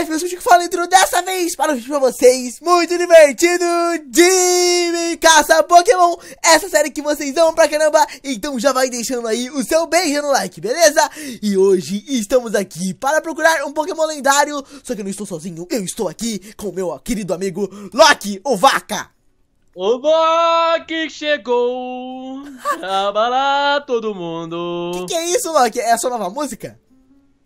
mais pessoas que falam intro dessa vez para pra vocês muito divertido de caça Pokémon, essa série que vocês amam pra caramba, então já vai deixando aí o seu beijo no like, beleza? E hoje estamos aqui para procurar um Pokémon lendário, só que eu não estou sozinho, eu estou aqui com meu querido amigo Loki, o Vaca. O Loki chegou pra lá todo mundo. Que que é isso, Loki? É a sua nova música?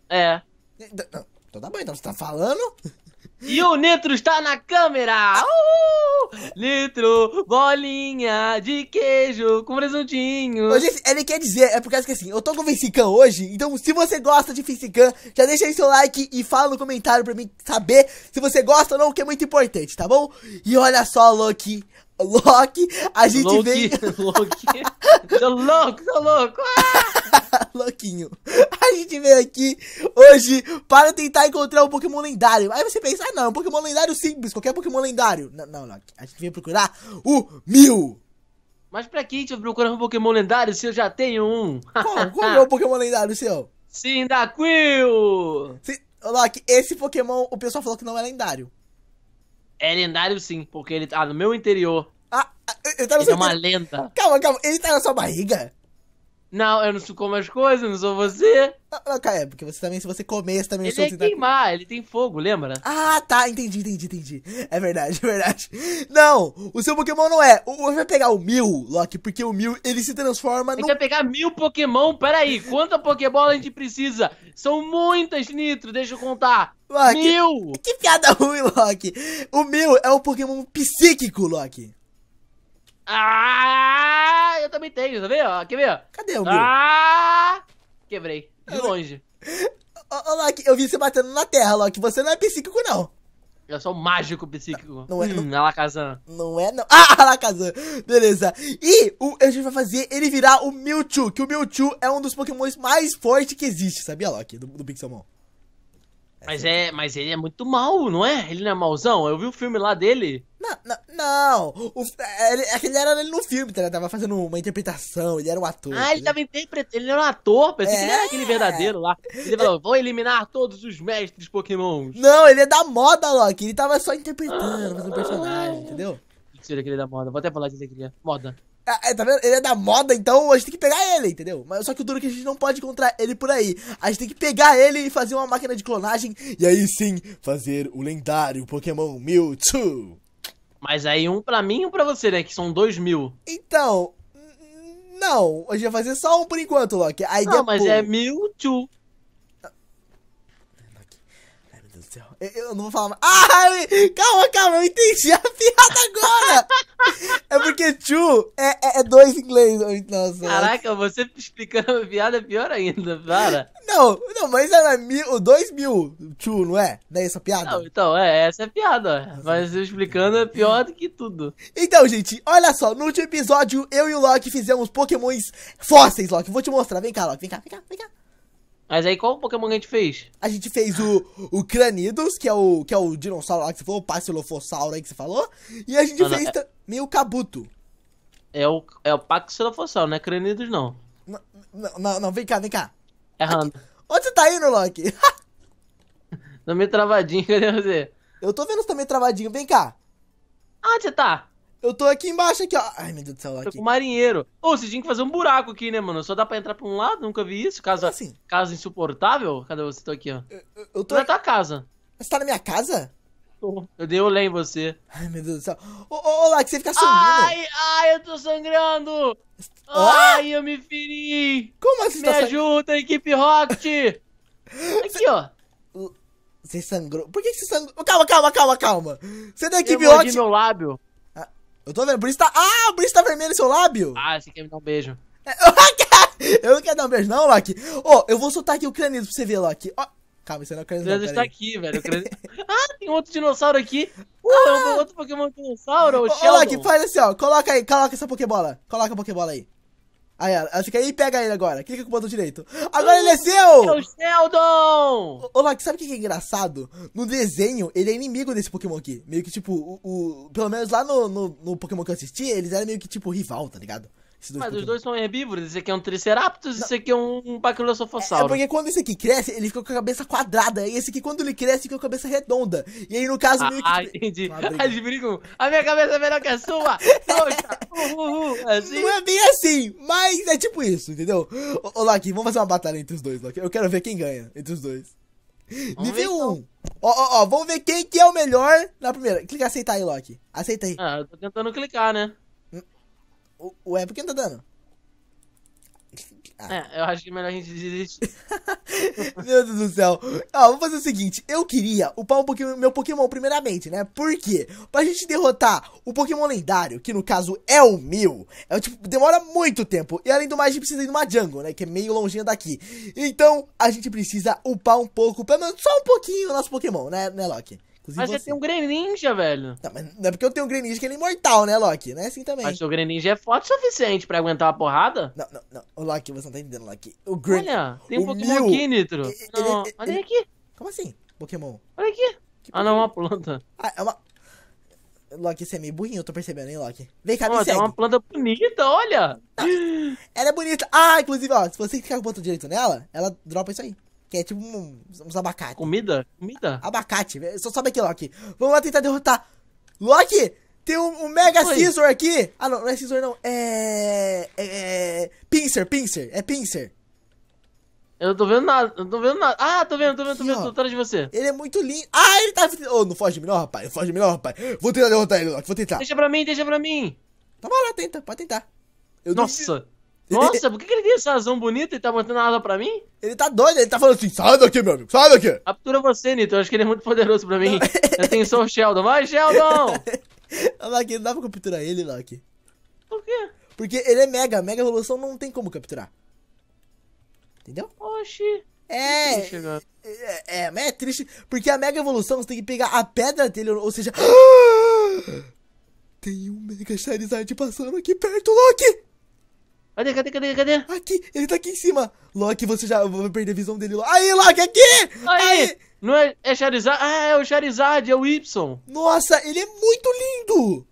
É. é não. Então tá bom, então você tá falando. E o Nitro está na câmera! Uh! Nitro, bolinha de queijo com presuntinho. Hoje, ele quer dizer, é por causa que assim, eu tô com o Vinicican hoje, então se você gosta de Vinicican, já deixa aí seu like e fala no comentário pra mim saber se você gosta ou não, que é muito importante, tá bom? E olha só, Loki. Loki, a gente Loki, vem. Loki. Tô louco, tô louco. Ah! Louquinho. A gente veio aqui hoje para tentar encontrar um Pokémon lendário. Aí você pensa, ah não, é um Pokémon lendário simples, qualquer Pokémon lendário. Não, não, não. A gente veio procurar o Mil. Mas pra que a vai procurar um Pokémon lendário se eu já tenho um? Qual, qual é o Pokémon lendário seu? Cyndaquil! Se... Loki, esse Pokémon o pessoal falou que não é lendário. É lendário sim, porque ele tá no meu interior. Ele, ele é uma lenda. Calma, calma. Ele tá na sua barriga? Não, eu não sou como as coisas, não sou você. Não, ah, ah, não, é porque você também, se você comer, você também... É ele é, então é queimar, ele tem fogo, lembra? Ah, tá, entendi, entendi, entendi. É verdade, é verdade. Não, o seu Pokémon não é. Você vai pegar o Mil, Loki, porque o Mil, ele se transforma no... A gente vai pegar mil Pokémon, peraí, quanta Pokébola a gente precisa? São muitas, Nitro, deixa eu contar. Loki, mil! Que, que piada ruim, Loki. O Mil é o Pokémon psíquico, Loki. Ah, eu também tenho, tá vendo? Quer ver? Cadê o meu? Ah, quebrei. De longe. Ô, Loki, eu vi você batendo na terra, Loki. Você não é psíquico, não. Eu sou mágico psíquico. Não, é, hum, não. Alakazam. Não é, não. Ah, Alakazam. Beleza. E o, a gente vai fazer ele virar o Mewtwo, que o Mewtwo é um dos pokémons mais fortes que existe, sabia, Loki, do, do Pixelmon? É mas é, mas ele é muito mal, não é? Ele não é mauzão? Eu vi o filme lá dele. Não, não, não. O, é, ele, é ele era ele no filme, tá? Ele tava fazendo uma interpretação, ele era um ator. Ah, ele tava interpretando, ele era um ator, pensei é. que ele era aquele verdadeiro lá. Ele falou, vou eliminar todos os mestres pokémons. Não, ele é da moda, Loki, ele tava só interpretando, ah, fazendo personagem, entendeu? Mentira que ele é da moda, vou até falar dizer que ele é moda. Ah, é, tá vendo? Ele é da moda, então a gente tem que pegar ele, entendeu? Mas só que o duro é que a gente não pode encontrar ele por aí. A gente tem que pegar ele e fazer uma máquina de clonagem e aí sim fazer o lendário Pokémon Mewtwo. Mas aí um pra mim e um pra você, né? Que são dois mil. Então, não. A gente vai fazer só um por enquanto, Loki. Aí não, é mas é Mewtwo. Eu não vou falar mais. Ah, calma, calma, eu entendi a piada agora! É porque two é, é, é dois em inglês. Nossa. Então, assim. Caraca, você explicando a piada é pior ainda, para. Não, não, mas era é, é mil, dois mil two, não é? Daí é essa piada? Não, então, é, essa é a piada, mas eu explicando é pior do que tudo. Então, gente, olha só, no último episódio eu e o Loki fizemos pokémons fósseis, Loki. Vou te mostrar, vem cá, Loki, vem cá, vem cá, vem cá. Mas aí qual Pokémon que a gente fez? A gente fez o, o Cranidos, que é o, que é o dinossauro lá que você falou, o Paxilofossauro aí que você falou. E a gente não, fez não, é... meio Cabuto. É o, é o Paxilofossauro, não é Cranidos não. não. Não, não, vem cá, vem cá. Errando. É Aqui. Onde você tá indo, Loki? tô meio travadinho, cadê você? Eu tô vendo você tá meio travadinho, vem cá. Onde você tá? Eu tô aqui embaixo, aqui, ó. Ai, meu Deus do céu, aqui. Tô com marinheiro. Ô, oh, você tinha que fazer um buraco aqui, né, mano? Só dá pra entrar pra um lado? Nunca vi isso? Casa, assim? casa insuportável? Cadê você? Tô aqui, ó. Eu, eu, tô... Na tua casa. Você tá na minha casa? Tô. Eu dei olé em você. Ai, meu Deus do céu. Ô, ô, ô você fica sangrando. Ai, ai, eu tô sangrando. Ai, eu me feri. Como assim? Me tá ajuda, equipe Rocket. aqui, ó. Você sangrou. Por que você sangrou? Calma, calma, calma, calma. Você é da equipe Rocket. Eu meu lábio. Eu tô vendo. Por isso tá. Ah, por isso tá vermelho seu lábio. Ah, você quer me dar um beijo. É, eu não quero dar um beijo, não, Loki. Ó, oh, eu vou soltar aqui o cranismo pra você ver, Loki. Ó. Oh. Calma, você não é o Kranis. O Kranis tá aqui, velho. Kranis... ah, tem outro dinossauro aqui. Uh! Ah, é outro Pokémon dinossauro, o Sheldon. Olha faz assim, ó. Coloca aí, coloca essa Pokébola. Coloca a Pokébola aí. Aí acho que fica aí, pega ele agora. Clica com é o botão direito. Agora ele é seu! Meu é o Sheldon! Ô, Loki, sabe o que é engraçado? No desenho, ele é inimigo desse Pokémon aqui. Meio que tipo, o. o pelo menos lá no, no, no Pokémon que eu assisti, eles eram meio que tipo rival, tá ligado? Dois Mas os dois são herbívoros, esse aqui é um triceratops, esse aqui é um bacilosofossauro. É, é porque quando esse aqui cresce, ele fica com a cabeça quadrada, e esse aqui quando ele cresce, fica com a cabeça redonda. E aí, no caso, ah, meio que... Ah, tipo, entendi. Ah, eles a minha cabeça é melhor que a sua, poxa, uhul, uh, assim. Não é bem assim, mas é tipo isso, entendeu? Ô, ô vamos fazer uma batalha entre os dois, Lucky. Eu quero ver quem ganha entre os dois. Vamos Nível 1. Então. Um. Ó, ó, ó, vamos ver quem que é o melhor na primeira. Clica aceitar aí, Loki. Aceita aí. Ah, eu tô tentando clicar, né? O, o Everton não tá dando. Ah. É, eu acho que é melhor a gente desistir. meu Deus do céu. Ah, vamos fazer o seguinte. Eu queria upar um pouquinho meu Pokémon primeiramente, né? Por quê? Pra gente derrotar o Pokémon lendário, que no caso é o meu. É tipo, demora muito tempo. E além do mais, a gente precisa ir numa jungle, né? Que é meio longinha daqui. Então, a gente precisa upar um pouco, pelo menos só um pouquinho o nosso Pokémon, né, né Loki? Inclusive mas você, tem um Greninja, velho. Não, mas não é porque eu tenho um Greninja que ele é imortal, né, Loki? Não é assim também. Mas seu Greninja é forte o suficiente pra aguentar uma porrada? Não, não, não. O Loki, você não tá entendendo, Loki. O Greninja Olha, tem um Pokémon Mew... aqui, Nitro. Ele, não, ele, olha ele... aqui. Como assim, Pokémon? Olha aqui. ah, não, é uma planta. Ah, é uma... Loki, você é meio burrinho, eu tô percebendo, hein, Loki? Vem cá, oh, me segue. É uma planta bonita, olha! Tá. ela é bonita. Ah, inclusive, ó, se você ficar com o botão direito nela, ela dropa isso aí. Que é tipo um, uns abacate. Comida? Comida? Abacate. Só sobe aqui, Loki. Vamos lá tentar derrotar. Loki! Tem um, um Mega Oi. Scissor aqui! Ah, não, não é Scissor, não. É. É. é pincer, Pincer. É Pincer. Eu não tô vendo nada, eu não tô vendo nada. Ah, tô vendo, tô vendo, tô vendo, tô atrás de você. Ele é muito lindo. Ah, ele tá. Ô, oh, não foge de mim, não, rapaz. Não foge de mim, não, rapaz. Vou tentar derrotar ele, Loki, vou tentar. Deixa pra mim, deixa pra mim. Tá lá, tenta, pode tentar. Eu Nossa! Nossa, por que, que ele tem essa razão bonita e tá botando a asa pra mim? Ele tá doido, ele tá falando assim, sai daqui, meu amigo, sai daqui. Captura você, Nito, eu acho que ele é muito poderoso pra mim. eu tenho só o Sheldon. Vai, Sheldon! Loki, não dá pra capturar ele, Loki. Por quê? Porque ele é mega, mega evolução não tem como capturar. Entendeu? Oxi. É, é, é, é, é triste, porque a mega evolução você tem que pegar a pedra dele, ou seja... Tem um Mega Charizard passando aqui perto, Loki! Cadê, cadê, cadê, cadê? Aqui, ele tá aqui em cima. Loki, você já vou perder a visão dele. Aí, Loki, aqui! Aí! Aí. Não é, é Charizard? Ah, é o Charizard, é o Y. Nossa, ele é muito lindo!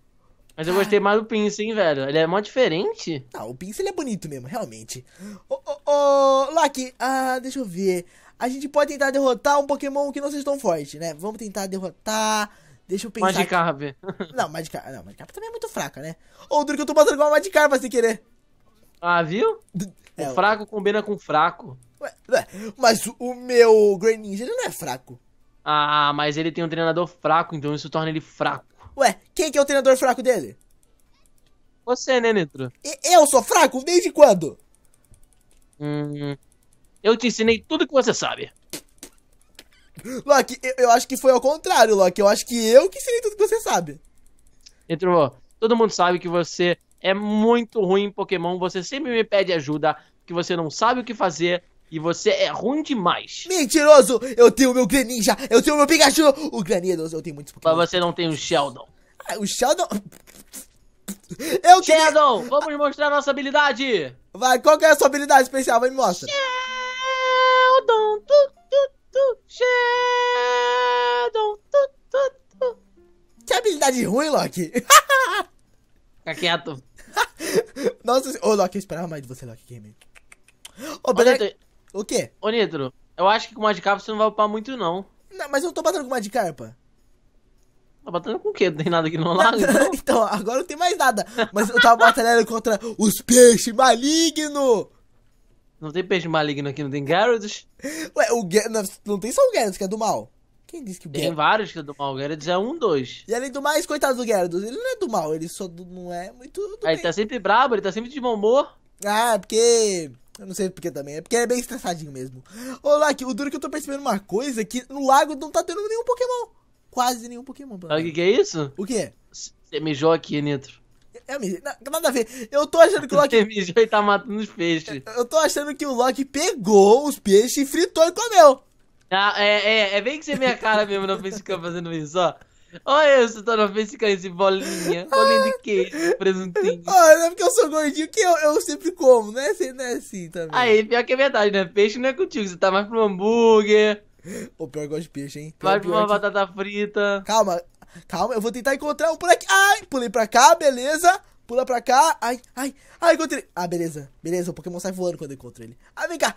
Mas eu gostei mais do Pince, hein, velho? Ele é mó diferente. Ah, o Pince ele é bonito mesmo, realmente. Ô, ô, ô, Loki, ah, deixa eu ver. A gente pode tentar derrotar um Pokémon que não seja tão forte, né? Vamos tentar derrotar. Deixa eu pensar. Magikarp. Que... Não, Magikarp, não, Magikarp também é muito fraca, né? Ô, Duro que eu tô botando igual a Magikarp sem querer. Ah, viu? É, o fraco combina com fraco. Mas o meu Greninja ele não é fraco. Ah, mas ele tem um treinador fraco, então isso torna ele fraco. Ué, quem que é o treinador fraco dele? Você, né, Nitro? eu sou fraco? Desde quando? Hum, eu te ensinei tudo que você sabe. Loki, eu, eu, acho que foi ao contrário, Loki. Eu acho que eu que ensinei tudo que você sabe. Nitro, todo mundo sabe que você é muito ruim em Pokémon, você sempre me pede ajuda, porque você não sabe o que fazer. E você é ruim demais. Mentiroso! Eu tenho meu Greninja, eu tenho meu Pikachu, o Granidos, eu tenho muitos Pokémon. Mas você não tem o Sheldon. Ah, o Sheldon... Eu Sheldon, vamos mostrar nossa habilidade. Vai, qual que é a sua habilidade especial? Vai, me mostra. Sheldon, tu, tu, tu, Sheldon, tu, tu, tu. Que habilidade ruim, Loki. Fica quieto. Nossa, ô Loki, eu esperava mais de você, Loki Gamer. Ô, Black... o quê? Ô Nitro, eu acho que com o de capa você não vai upar muito, não. Não, mas eu não tô batendo com o de carpa. Tá batendo com o quê? Não tem nada aqui no lado? Então? então, agora não tem mais nada. Mas eu tava batalhando contra os peixes malignos Não tem peixe maligno aqui, não tem Gyarados? Ué, o Gyarados... Não tem só o Gyarados que é do mal. Quem disse que o Tem vários que é do mal. O Gyarados é um, dois. E além do mais, coitado do Gyarados, ele não é do mal, ele só do... não é muito. Do é, ele tá sempre brabo, ele tá sempre de bom humor. Ah, é porque. Eu não sei porque também. É porque ele é bem estressadinho mesmo. Ô, aqui, o duro é que eu tô percebendo uma coisa é que no lago não tá tendo nenhum Pokémon. Quase nenhum Pokémon. Sabe o que, é isso? O quê? Você mijou aqui Nitro. É me... Nada a ver. Eu tô achando que o Loki. mijou e tá matando os peixes. Eu tô achando que o Loki pegou os peixes, fritou e comeu. Ah, é, é, é bem que você é minha cara mesmo no Facecam fazendo isso, ó. Olha eu, você tá no Facecam esse bolinha, bolinha de queijo, presuntinho. Olha, é porque eu sou gordinho que eu, eu sempre como, né? Você não é assim também. Aí, pior que é verdade, né? Peixe não é contigo, você tá mais pro hambúrguer. O pior gosto de peixe, hein? Pior, Vai pra uma que... batata frita. Calma, calma, eu vou tentar encontrar um por aqui. Ai, pulei pra cá, beleza. Pula pra cá. Ai, ai, ai, encontrei. Ah, beleza. Beleza, o Pokémon sai voando quando eu encontro ele. Ah, vem cá.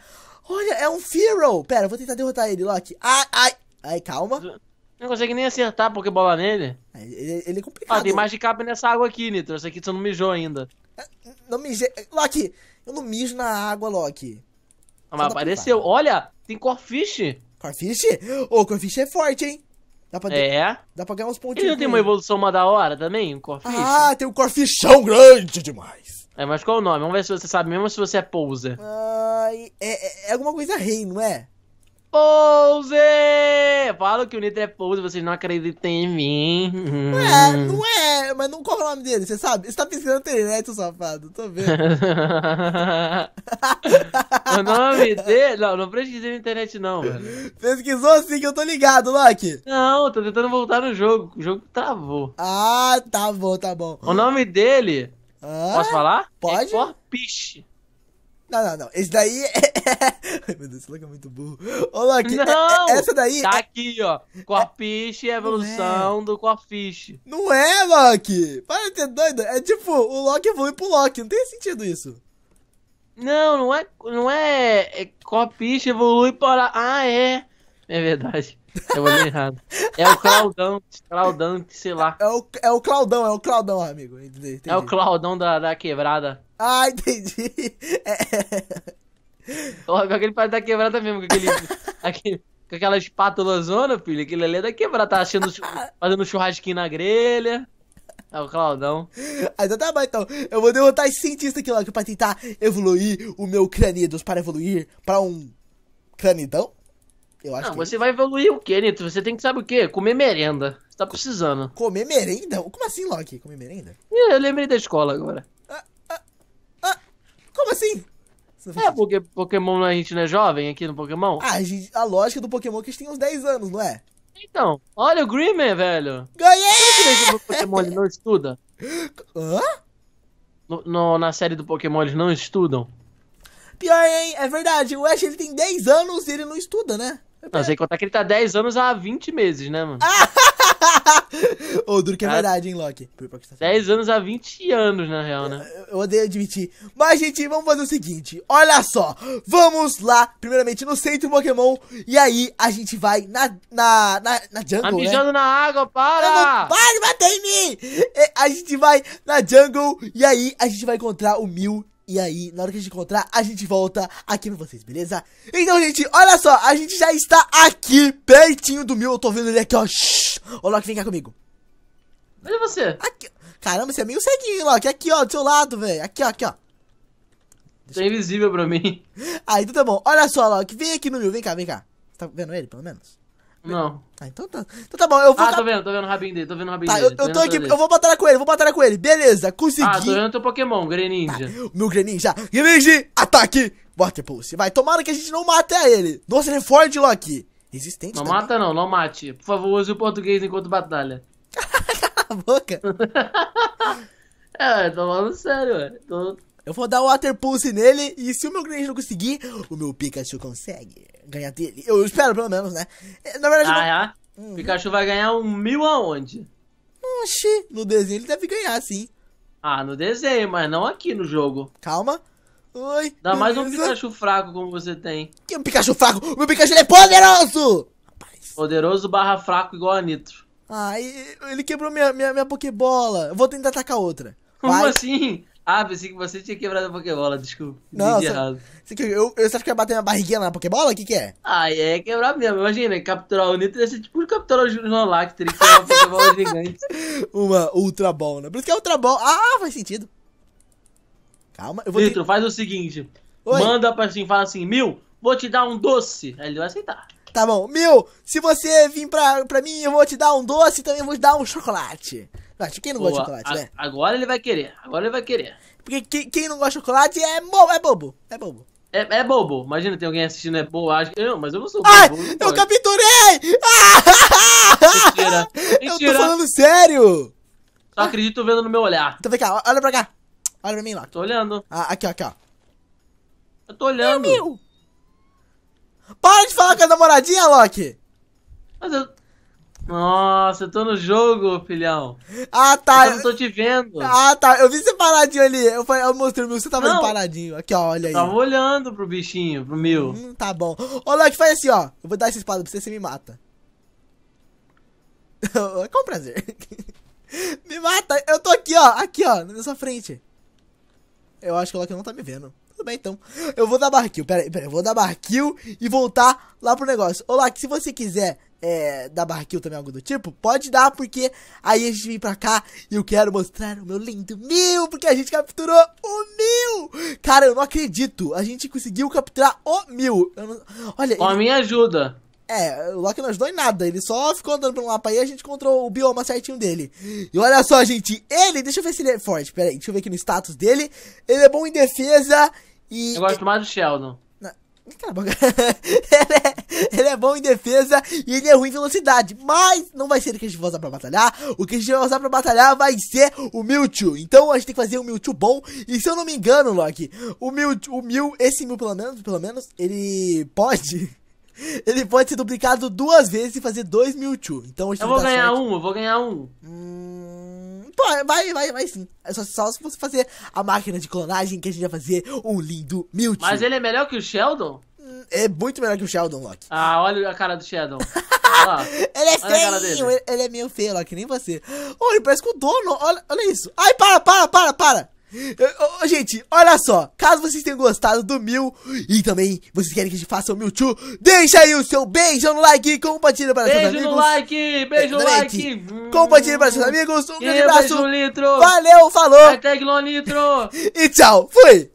Olha, é um Fearow. Pera, eu vou tentar derrotar ele, Loki. Ai, ai. Ai, calma. Não consegue nem acertar a Pokébola nele. É, ele, ele é complicado. Ah, tem mais de capa nessa água aqui, Nitro. Essa aqui você não mijou ainda. É, não mijei. Loki, eu não mijo na água, Loki. Ah, mas apareceu. Olha, tem Corfish. Corfish? Ô, oh, Corfish é forte, hein? Dá pra, é. dá pra ganhar uns pontinhos. Ele tem uma evolução uma da hora também, um corfish? Ah, tem um corfichão grande demais. É, mas qual é o nome? Vamos ver se você sabe mesmo ou se você é pousa. Ah, é, é, é alguma coisa rei, não é? pose! Falo que o Nitro é pose, vocês não acreditam em mim. Não é, não é, mas não qual é o nome dele, você sabe? Você tá pesquisando na internet, o safado, tô vendo. o nome dele? Não, não pesquisei na internet, não, velho. Pesquisou sim que eu tô ligado, Loki. Não, tô tentando voltar no jogo. O jogo travou. Ah, tá bom, tá bom. O nome dele. Ah, posso falar? Pode. É Corpiche. Não, não, não. Esse daí é. Ai, meu Deus, esse Luke é muito burro. Ô, Loki, não, é, é, essa daí. Tá é... aqui, ó. Corfish é evolução do Corfish. Não é, Loki! Para de ser doido. É tipo, o Loki evolui pro Loki. Não tem sentido isso. Não, não é. Não é. é Corfish evolui para. Ah, é. É verdade. Eu vou errado. É o Claudão, Claudão, sei lá. É o, é o Claudão, é o Claudão, amigo. entendi. É o Claudão da, da quebrada. Ah, entendi. É. aquele pai tá quebrado mesmo, com aquele, aquele, com aquela espátula zona, filho. Aquele ali tá é quebrado, tá achando, fazendo churrasquinho na grelha. É o Claudão. Ah, então tá bom, então. Eu vou derrotar esse cientista aqui logo pra tentar evoluir o meu cranidos para evoluir para um cranidão? Eu acho que. Não, você é vai evoluir o quê, Nito? Você tem que saber o quê? Comer merenda. Você tá precisando. Comer merenda? Como assim, Loki? Comer merenda? É, eu lembrei da escola agora. Como assim? É, porque Pokémon é a gente não é jovem aqui no Pokémon? Ah, a, gente, a lógica do Pokémon é que a gente tem uns 10 anos, não é? Então, olha o Grimer, velho. Ganhei! No é Pokémon ele não estuda. Hã? No, no, na série do Pokémon eles não estudam. Pior, hein? É verdade. O Ash ele tem 10 anos e ele não estuda, né? É não, sem contar que ele tá 10 anos há 20 meses, né, mano? Ah! Ô, duro que é verdade, hein, Loki. 10 anos a 20 anos, na real, né? Eu, eu odeio admitir. Mas, gente, vamos fazer o seguinte. Olha só. Vamos lá, primeiramente, no centro Pokémon. E aí, a gente vai na, na, na, na jungle, Tá né? mijando né? na água, para! Não, para de bater em mim! E, a gente vai na jungle. E aí, a gente vai encontrar o Mil e aí, na hora que a gente encontrar, a gente volta aqui pra vocês, beleza? Então, gente, olha só, a gente já está aqui pertinho do mil. Eu tô vendo ele aqui, ó. Shhh. Ô, Loki, vem cá comigo. Onde é você? Aqui. Caramba, você é meio ceguinho, Loki. Aqui, ó, do seu lado, velho. Aqui, ó, aqui, ó. Tá invisível pra mim. Ah, então tá bom. Olha só, Loki, vem aqui no meu. Vem cá, vem cá. Tá vendo ele, pelo menos? Não. Ah, então tá. Então tá bom, eu vou. Ah, tô vendo, tô vendo o rabinho dele, tô vendo o rabinho tá, dele. Tá, eu, tô, aqui, dele. eu vou batalhar com ele, vou batalhar com ele. Beleza, consegui. Ah, tô vendo teu Pokémon, Greninja. Tá, meu Greninja. Greninja, ataque! Water Pulse. Vai, tomara que a gente não mate ele. Nossa, ele é forte, Loki. Resistente Não também. mata não, não mate. Por favor, use o português enquanto batalha. Cala a boca. é, tô falando sério, Tô... Eu vou dar Water Pulse nele e se o meu Greninja não conseguir, o meu Pikachu consegue ganhar dele. Eu espero, pelo menos, né? É, na verdade... Ah, é? Uhum. Pikachu vai ganhar um mil aonde? Oxi, no desenho ele deve ganhar, sim. Ah, no desenho, mas não aqui no jogo. Calma. Oi. Dá mais um Pikachu fraco como você tem. Que um Pikachu fraco? O meu Pikachu é poderoso! Rapaz. Poderoso barra fraco igual a Nitro. Ah, ele quebrou minha, minha, minha Pokébola. Eu vou tentar atacar outra. Como assim? Ah, pensei que você tinha quebrado a Pokébola, desculpa. Não, você, errado. Você, eu, eu, você acha que ia bater minha barriguinha na Pokébola? O que, que é? Ah, é quebrar mesmo. Imagina, capturar o Nitro ia ser tipo capturar o Jornalac, teria que é uma Pokébola gigante. Uma Ultra Ball, né? Por isso que é Ultra Ball. Ah, faz sentido. Calma, eu vou. Vitor, ter... faz o seguinte: Oi? manda pra assim, fala assim, mil, vou te dar um doce. Aí ele vai aceitar. Tá bom, mil, se você vir pra, pra mim, eu vou te dar um doce e também vou te dar um chocolate. Mas quem não Boa, gosta de chocolate, né? a, né? Agora ele vai querer, agora ele vai querer. Porque quem, quem não gosta de chocolate é, é bobo, é bobo. É, é, bobo. Imagina, tem alguém assistindo, é bobo, acho que Eu, mas eu não sou bobo. Ai, eu, capturei! Ah! Mentira, mentira. Eu tô falando sério. Só acredito vendo no meu olhar. Então vem cá, olha pra cá. Olha pra mim lá. Tô olhando. Ah, aqui, ó, aqui, ó. Eu tô olhando. Meu, meu. Para de falar com a namoradinha, Loki! Mas eu... Nossa, eu tô no jogo, filhão. Ah, tá. Eu não tô te vendo. Ah, tá. Eu vi você paradinho ali. Eu, falei, eu mostrei o meu, você tava não. paradinho. Aqui, ó, olha aí. Eu tava olhando pro bichinho, pro meu. Hum, tá bom. Ô, Loki, faz assim, ó. Eu vou dar essa espada pra você, você me mata. Com prazer. me mata. Eu tô aqui, ó. Aqui, ó, na sua frente eu acho que o Loki não tá me vendo. Tudo bem, então. Eu vou dar barquil. Pera aí, pera aí. Eu vou dar barquil e voltar lá pro negócio. Ô, Loki, se você quiser é, dar barquil também, algo do tipo, pode dar, porque aí a gente vem pra cá e eu quero mostrar o meu lindo mil, porque a gente capturou o mil! Cara, eu não acredito. A gente conseguiu capturar o mil. Não... Olha. Com a minha ajuda. É, o Loki não ajudou em nada, ele só ficou andando pelo mapa e a gente encontrou o bioma certinho dele. E olha só, gente, ele, deixa eu ver se ele é forte, Pera aí, deixa eu ver aqui no status dele. Ele é bom em defesa e. Eu gosto mais do Sheldon. Cala ele, é, ele é bom em defesa e ele é ruim em velocidade. Mas não vai ser ele que a gente vai usar pra batalhar. O que a gente vai usar pra batalhar vai ser o Mewtwo. Então a gente tem que fazer um Mewtwo bom. E se eu não me engano, Loki, o Mewtwo, o Mew, esse Mew pelo menos, pelo menos, ele pode. Ele pode ser duplicado duas vezes e fazer dois Mewtwo. Então, eu vou ganhar sorte. um, eu vou ganhar um. Hum, pô, vai, vai, vai sim. É só, só se você fazer a máquina de clonagem que a gente vai fazer um lindo Mewtwo. Mas ele é melhor que o Sheldon? Hum, é muito melhor que o Sheldon, Loki. Ah, olha a cara do Sheldon. ele é feio, ele, é meio feio, Loki, nem você. Olha, ele parece com o dono, olha, olha isso. Ai, para, para, para, para gente, olha só. Caso vocês tenham gostado do mil e também vocês querem que a gente faça o Mewtwo, deixa aí o seu beijo no like e compartilha para beijo seus amigos. Beijo no like, beijo no like. Compartilha para seus amigos. Um grande abraço. Valeu, falou. Hashtag Lonitro. e tchau. Fui.